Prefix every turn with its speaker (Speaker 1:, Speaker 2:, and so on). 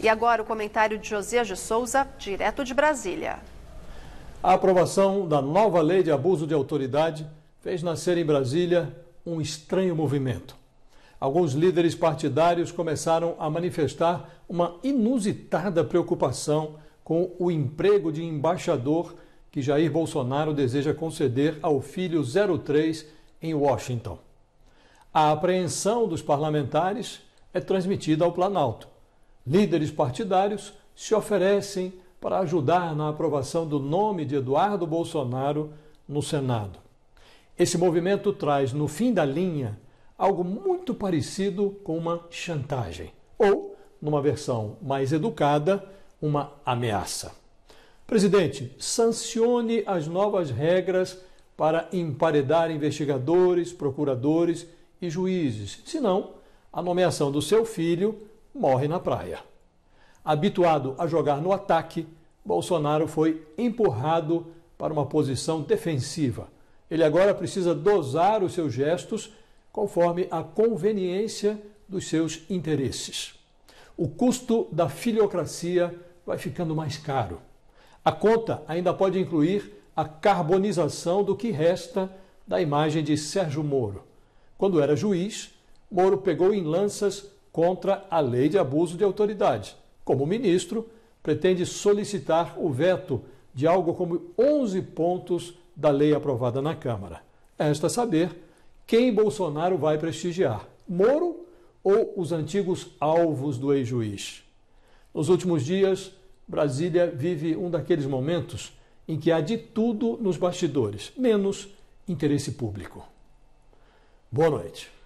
Speaker 1: E agora o comentário de Josias de Souza, direto de Brasília. A aprovação da nova lei de abuso de autoridade fez nascer em Brasília um estranho movimento. Alguns líderes partidários começaram a manifestar uma inusitada preocupação com o emprego de embaixador que Jair Bolsonaro deseja conceder ao filho 03 em Washington. A apreensão dos parlamentares é transmitida ao Planalto. Líderes partidários se oferecem para ajudar na aprovação do nome de Eduardo Bolsonaro no Senado. Esse movimento traz, no fim da linha, algo muito parecido com uma chantagem, ou, numa versão mais educada, uma ameaça. Presidente, sancione as novas regras para emparedar investigadores, procuradores e juízes, senão a nomeação do seu filho morre na praia. Habituado a jogar no ataque, Bolsonaro foi empurrado para uma posição defensiva. Ele agora precisa dosar os seus gestos conforme a conveniência dos seus interesses. O custo da filiocracia vai ficando mais caro. A conta ainda pode incluir a carbonização do que resta da imagem de Sérgio Moro. Quando era juiz, Moro pegou em lanças contra a lei de abuso de autoridade. Como ministro, pretende solicitar o veto de algo como 11 pontos da lei aprovada na Câmara. Resta saber quem Bolsonaro vai prestigiar: Moro ou os antigos alvos do ex-juiz. Nos últimos dias, Brasília vive um daqueles momentos em que há de tudo nos bastidores, menos interesse público. Boa noite.